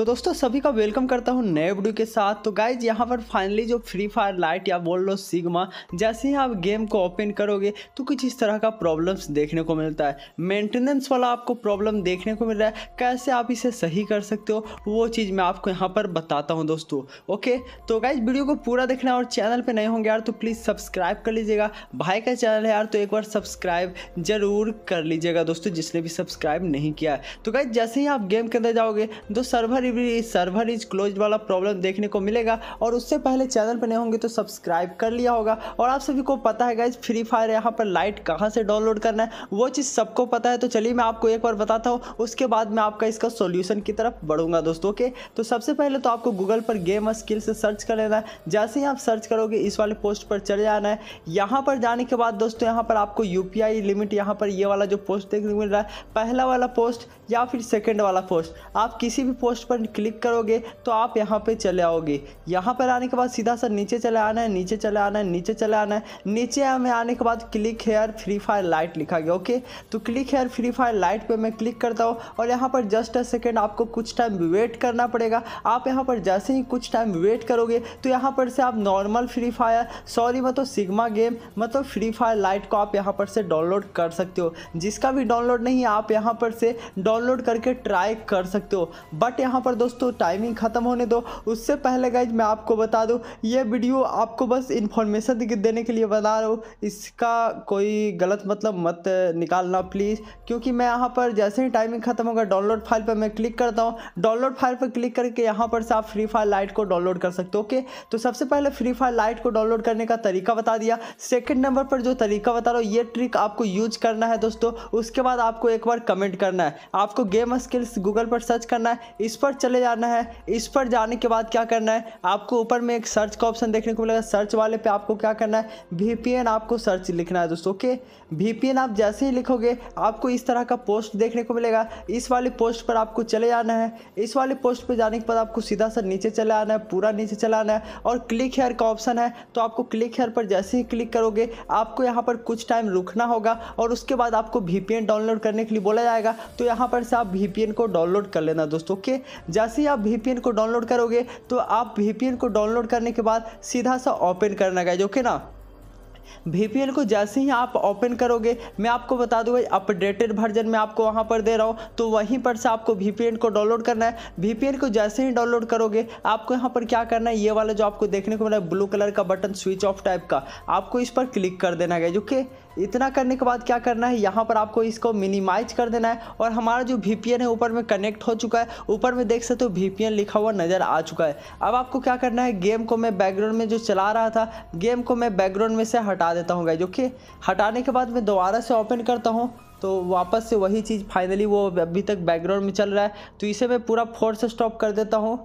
तो दोस्तों सभी का वेलकम करता हूँ नए वीडियो के साथ तो गाइज यहाँ पर फाइनली जो फ्री फायर लाइट या बोल लो सिग्मा जैसे ही आप गेम को ओपन करोगे तो कुछ इस तरह का प्रॉब्लम्स देखने को मिलता है मेंटेनेंस वाला आपको प्रॉब्लम देखने को मिल रहा है कैसे आप इसे सही कर सकते हो वो चीज़ मैं आपको यहाँ पर बताता हूँ दोस्तों ओके तो गाइज वीडियो को पूरा देखना और चैनल पर नए होंगे यार तो प्लीज़ सब्सक्राइब कर लीजिएगा भाई का चैनल है यार तो एक बार सब्सक्राइब ज़रूर कर लीजिएगा दोस्तों जिसने भी सब्सक्राइब नहीं किया है तो गाइज जैसे ही आप गेम के अंदर जाओगे तो सर्वर भी सर्वर इज क्लोज वाला प्रॉब्लम देखने को मिलेगा और उससे पहले चैनल पर नहीं होंगे तो सब्सक्राइब कर लिया होगा और आप सभी को पता है गाइज फ्री फायर यहाँ पर लाइट कहाँ से डाउनलोड करना है वो चीज़ सबको पता है तो चलिए मैं आपको एक बार बताता हूँ उसके बाद मैं आपका इसका सोल्यूशन की तरफ बढ़ूंगा दोस्तों ओके तो सबसे पहले तो आपको गूगल पर गेम और स्किल से सर्च कर लेना है जैसे ही आप सर्च करोगे इस वाले पोस्ट पर चले जाना है यहाँ पर जाने के बाद दोस्तों यहाँ पर आपको यू लिमिट यहाँ पर ये वाला जो पोस्ट देखने को मिल रहा है पहला वाला पोस्ट या फिर सेकेंड वाला पोस्ट आप किसी भी पोस्ट पर क्लिक करोगे तो आप यहाँ पे चले आओगे यहाँ पर आने के बाद सीधा सा नीचे चले आना है नीचे चले आना है नीचे चले आना है नीचे हमें आने के बाद click here Free Fire Lite लिखा गया ओके तो click here Free Fire Lite पर मैं क्लिक करता हूँ और यहाँ पर जस्ट अ सेकेंड आपको कुछ टाइम वेट करना पड़ेगा आप यहाँ पर जैसे ही कुछ टाइम वेट करोगे तो यहाँ पर से आप नॉर्मल फ्री फायर सॉरी मतलब सिग्मा गेम मतलब फ्री फायर लाइट को आप यहाँ पर से डाउनलोड कर सकते हो जिसका भी डाउनलोड नहीं आप यहाँ पर से डाउनलोड करके ट्राई कर सकते हो बट यहाँ यहाँ पर दोस्तों टाइमिंग ख़त्म होने दो उससे पहले गाइज मैं आपको बता दूँ ये वीडियो आपको बस इन्फॉर्मेशन देने के लिए बता रहा हूँ इसका कोई गलत मतलब मत निकालना प्लीज़ क्योंकि मैं यहाँ पर जैसे ही टाइमिंग ख़त्म होगा डाउनलोड फाइल पर मैं क्लिक करता हूँ डाउनलोड फाइल पर क्लिक करके यहाँ पर से आप फ्री फायर लाइट को डाउनलोड कर सकते हो ओके तो सबसे पहले फ्री फायर लाइट को डाउनलोड करने का तरीका बता दिया सेकेंड नंबर पर जो तरीका बता रहा हूँ ये ट्रिक आपको यूज करना है दोस्तों उसके बाद आपको एक बार कमेंट करना है आपको गेम स्किल्स गूगल पर सर्च करना है इस पर ऊपर चले जाना है इस पर जाने के बाद क्या करना है आपको ऊपर में एक सर्च का ऑप्शन देखने को मिलेगा सर्च वाले पे आपको क्या करना है वी आपको सर्च लिखना है दोस्तों ओके वी आप जैसे ही लिखोगे आपको इस तरह का पोस्ट देखने को मिलेगा इस वाली पोस्ट पर आपको चले जाना है इस वाले पोस्ट पर जाने के बाद आपको सीधा सा नीचे चले आना है पूरा नीचे चले आना है और क्लिक हेयर का ऑप्शन है तो आपको क्लिक हेयर पर जैसे ही क्लिक करोगे आपको यहाँ पर कुछ टाइम रुकना होगा और उसके बाद आपको वी डाउनलोड करने के लिए बोला जाएगा तो यहाँ पर से आप वी को डाउनलोड कर लेना दोस्तों ओके जैसे ही आप वी को डाउनलोड करोगे तो आप वी को डाउनलोड करने के बाद सीधा सा ओपन करना गए ओके ना वी को जैसे ही आप ओपन करोगे मैं आपको बता दूंगा अपडेटेड वर्जन में आपको वहां पर दे रहा हूं तो वहीं पर से आपको वी को डाउनलोड करना है वी को जैसे ही डाउनलोड करोगे आपको यहां पर क्या करना है ये वाला जो आपको देखने को मिला है ब्लू कलर का बटन स्विच ऑफ टाइप का आपको इस पर क्लिक कर देना है ओके इतना करने के बाद क्या करना है यहाँ पर आपको इसको मिनिमाइज कर देना है और हमारा जो वी है ऊपर में कनेक्ट हो चुका है ऊपर में देख सकते हो वी लिखा हुआ नज़र आ चुका है अब आपको क्या करना है गेम को मैं बैकग्राउंड में जो चला रहा था गेम को मैं बैकग्राउंड में से हटा देता हूँ जो कि हटाने के बाद मैं दोबारा से ओपन करता हूँ तो वापस से वही चीज़ फाइनली वो अभी तक बैकग्राउंड में चल रहा है तो इसे मैं पूरा फोर्स स्टॉप कर देता हूँ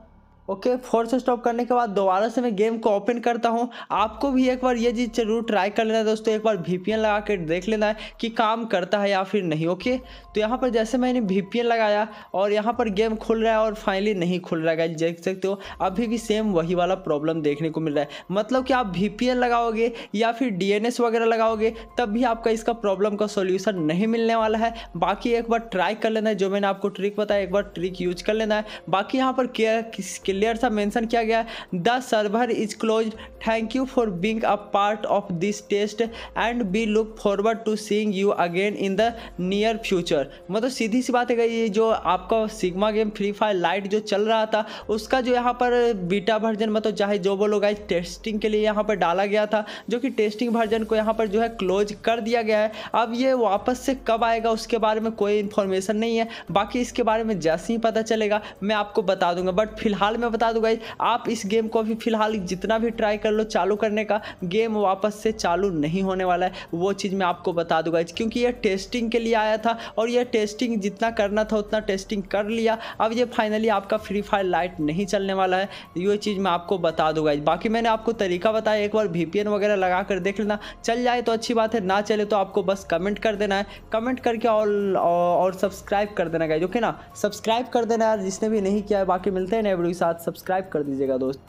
ओके फोर से स्टॉप करने के बाद दोबारा से मैं गेम को ओपन करता हूँ आपको भी एक बार ये चीज़ जरूर ट्राई कर लेना है दोस्तों एक बार वी लगा के देख लेना है कि काम करता है या फिर नहीं ओके तो यहाँ पर जैसे मैंने वी लगाया और यहाँ पर गेम खुल रहा है और फाइनली नहीं खुल रहा है देख सकते हो अभी भी सेम वही वाला प्रॉब्लम देखने को मिल रहा है मतलब कि आप वी लगाओगे या फिर डी वगैरह लगाओगे तब भी आपका इसका प्रॉब्लम का सोल्यूशन नहीं मिलने वाला है बाकी एक बार ट्राई कर लेना है जो मैंने आपको ट्रिक बताया एक बार ट्रिक यूज कर लेना है बाकी यहाँ पर क्या किस क्लियर सा मेंशन किया गया the server is close thank you for being a part of this test and be look forward to seeing you again in the near future मतलब सीधी सी बात है ये जो आपका Sigma game Free Fire Lite जो चल रहा था उसका जो यहाँ पर बीटा वर्जन मतलब चाहे जो वो लोग आए टेस्टिंग के लिए यहाँ पर डाला गया था जो कि टेस्टिंग वर्जन को यहाँ पर जो है क्लोज कर दिया गया है अब ये वापस से कब आएगा उसके बारे में कोई इन्फॉर्मेशन नहीं है बाकी इसके बारे में जैसे ही पता चलेगा मैं आपको बता दूंगा बट फिलहाल में मैं बता दूँ गाइज आप इस गेम को अभी फिलहाल जितना भी ट्राई कर लो चालू करने का गेम वापस से चालू नहीं होने वाला है वो चीज़ मैं आपको बता दूँ क्योंकि यह टेस्टिंग के लिए आया था और यह टेस्टिंग जितना करना था उतना टेस्टिंग कर लिया अब ये फाइनली आपका फ्री फायर लाइट नहीं चलने वाला है ये चीज़ मैं आपको बता दूँ बाकी मैंने आपको तरीका बताया एक बार वी वगैरह लगा कर देख लेना चल जाए तो अच्छी बात है ना चले तो आपको बस कमेंट कर देना है कमेंट करके और और सब्सक्राइब कर देना गाइज ओके ना सब्सक्राइब कर देना यार जिसने भी नहीं किया है बाकी मिलते हैं ना वीडियो के साथ साथ सब्सक्राइब कर दीजिएगा दोस्त